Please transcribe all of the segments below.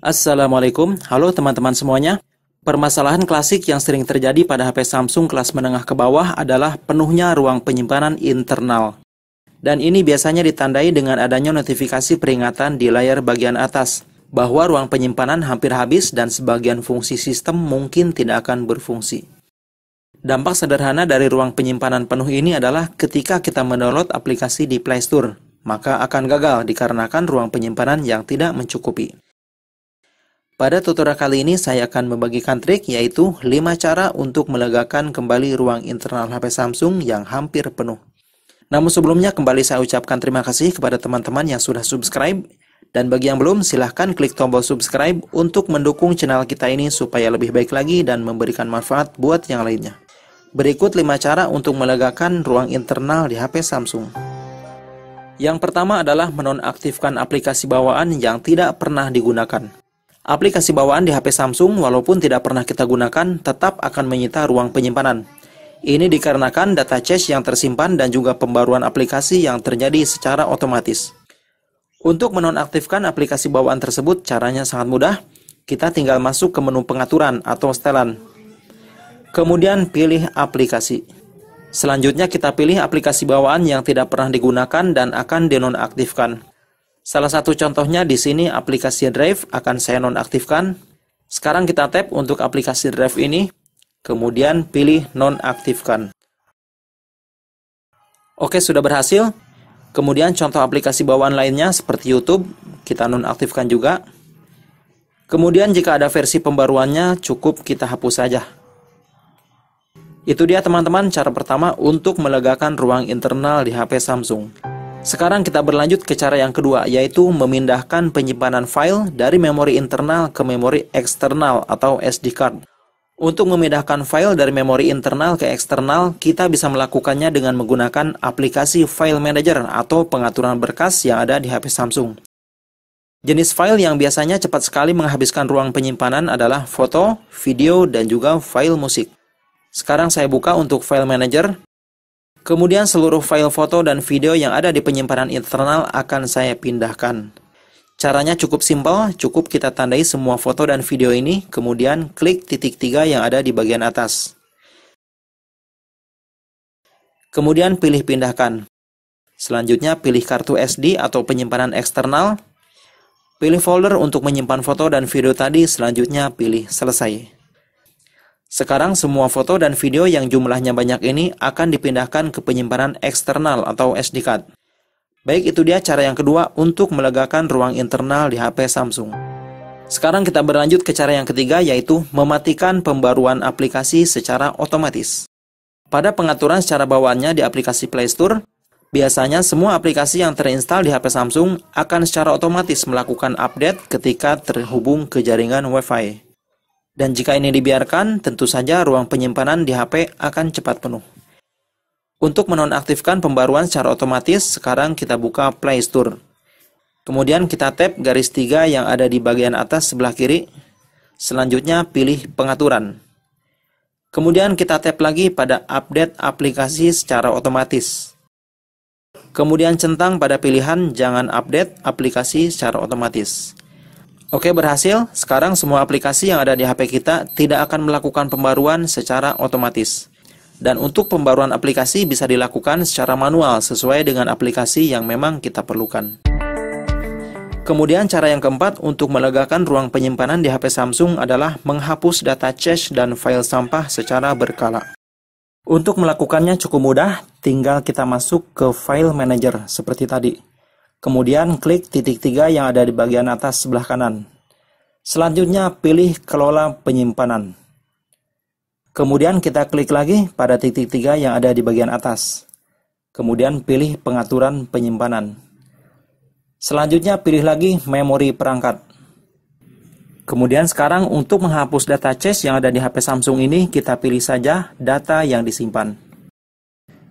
Assalamualaikum, halo teman-teman semuanya. Permasalahan klasik yang sering terjadi pada HP Samsung kelas menengah ke bawah adalah penuhnya ruang penyimpanan internal. Dan ini biasanya ditandai dengan adanya notifikasi peringatan di layar bagian atas bahwa ruang penyimpanan hampir habis dan sebagian fungsi sistem mungkin tidak akan berfungsi. Dampak sederhana dari ruang penyimpanan penuh ini adalah ketika kita mendownload aplikasi di Play Store, maka akan gagal dikarenakan ruang penyimpanan yang tidak mencukupi. Pada tutorial kali ini saya akan membagikan trik yaitu 5 cara untuk melegakan kembali ruang internal HP Samsung yang hampir penuh. Namun sebelumnya kembali saya ucapkan terima kasih kepada teman-teman yang sudah subscribe dan bagi yang belum silahkan klik tombol subscribe untuk mendukung channel kita ini supaya lebih baik lagi dan memberikan manfaat buat yang lainnya. Berikut 5 cara untuk melegakan ruang internal di HP Samsung. Yang pertama adalah menonaktifkan aplikasi bawaan yang tidak pernah digunakan. Aplikasi bawaan di HP Samsung walaupun tidak pernah kita gunakan tetap akan menyita ruang penyimpanan. Ini dikarenakan data cache yang tersimpan dan juga pembaruan aplikasi yang terjadi secara otomatis. Untuk menonaktifkan aplikasi bawaan tersebut caranya sangat mudah. Kita tinggal masuk ke menu pengaturan atau setelan. Kemudian pilih aplikasi. Selanjutnya kita pilih aplikasi bawaan yang tidak pernah digunakan dan akan dinonaktifkan. Salah satu contohnya di sini aplikasi Drive akan saya nonaktifkan. Sekarang kita tap untuk aplikasi Drive ini, kemudian pilih nonaktifkan. Oke, sudah berhasil. Kemudian contoh aplikasi bawaan lainnya seperti YouTube, kita nonaktifkan juga. Kemudian jika ada versi pembaruannya, cukup kita hapus saja. Itu dia teman-teman cara pertama untuk melegakan ruang internal di HP Samsung. Sekarang kita berlanjut ke cara yang kedua, yaitu memindahkan penyimpanan file dari memori internal ke memori eksternal atau SD card. Untuk memindahkan file dari memori internal ke eksternal, kita bisa melakukannya dengan menggunakan aplikasi File Manager atau pengaturan berkas yang ada di HP Samsung. Jenis file yang biasanya cepat sekali menghabiskan ruang penyimpanan adalah foto, video, dan juga file musik. Sekarang saya buka untuk File Manager. Kemudian seluruh file foto dan video yang ada di penyimpanan internal akan saya pindahkan. Caranya cukup simpel, cukup kita tandai semua foto dan video ini, kemudian klik titik tiga yang ada di bagian atas. Kemudian pilih pindahkan. Selanjutnya pilih kartu SD atau penyimpanan eksternal. Pilih folder untuk menyimpan foto dan video tadi, selanjutnya pilih selesai. Sekarang semua foto dan video yang jumlahnya banyak ini akan dipindahkan ke penyimpanan eksternal atau SD card. Baik itu dia cara yang kedua untuk melegakan ruang internal di HP Samsung. Sekarang kita berlanjut ke cara yang ketiga yaitu mematikan pembaruan aplikasi secara otomatis. Pada pengaturan secara bawaannya di aplikasi Play Store, biasanya semua aplikasi yang terinstal di HP Samsung akan secara otomatis melakukan update ketika terhubung ke jaringan Wi-Fi. Dan jika ini dibiarkan, tentu saja ruang penyimpanan di HP akan cepat penuh. Untuk menonaktifkan pembaruan secara otomatis, sekarang kita buka Play Store. Kemudian kita tap garis tiga yang ada di bagian atas sebelah kiri. Selanjutnya pilih pengaturan. Kemudian kita tap lagi pada update aplikasi secara otomatis. Kemudian centang pada pilihan jangan update aplikasi secara otomatis. Oke berhasil, sekarang semua aplikasi yang ada di HP kita tidak akan melakukan pembaruan secara otomatis. Dan untuk pembaruan aplikasi bisa dilakukan secara manual sesuai dengan aplikasi yang memang kita perlukan. Kemudian cara yang keempat untuk melegakan ruang penyimpanan di HP Samsung adalah menghapus data cache dan file sampah secara berkala. Untuk melakukannya cukup mudah, tinggal kita masuk ke file manager seperti tadi. Kemudian klik titik tiga yang ada di bagian atas sebelah kanan. Selanjutnya pilih kelola penyimpanan. Kemudian kita klik lagi pada titik tiga yang ada di bagian atas. Kemudian pilih pengaturan penyimpanan. Selanjutnya pilih lagi memori perangkat. Kemudian sekarang untuk menghapus data cache yang ada di HP Samsung ini kita pilih saja data yang disimpan.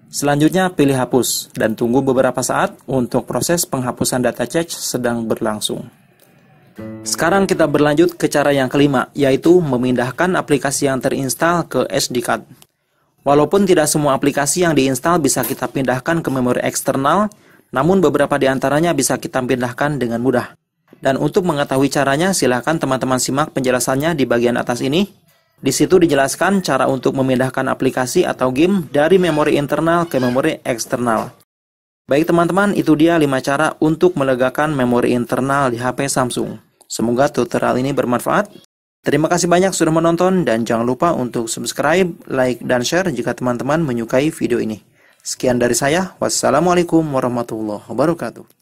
Selanjutnya pilih hapus dan tunggu beberapa saat untuk proses penghapusan data cache sedang berlangsung. Sekarang kita berlanjut ke cara yang kelima, yaitu memindahkan aplikasi yang terinstall ke SD card. Walaupun tidak semua aplikasi yang diinstal bisa kita pindahkan ke memori eksternal, namun beberapa di antaranya bisa kita pindahkan dengan mudah. Dan untuk mengetahui caranya, silahkan teman-teman simak penjelasannya di bagian atas ini di situ dijelaskan cara untuk memindahkan aplikasi atau game dari memori internal ke memori eksternal. Baik teman-teman, itu dia 5 cara untuk melegakan memori internal di HP Samsung. Semoga tutorial ini bermanfaat. Terima kasih banyak sudah menonton dan jangan lupa untuk subscribe, like, dan share jika teman-teman menyukai video ini. Sekian dari saya, wassalamualaikum warahmatullahi wabarakatuh.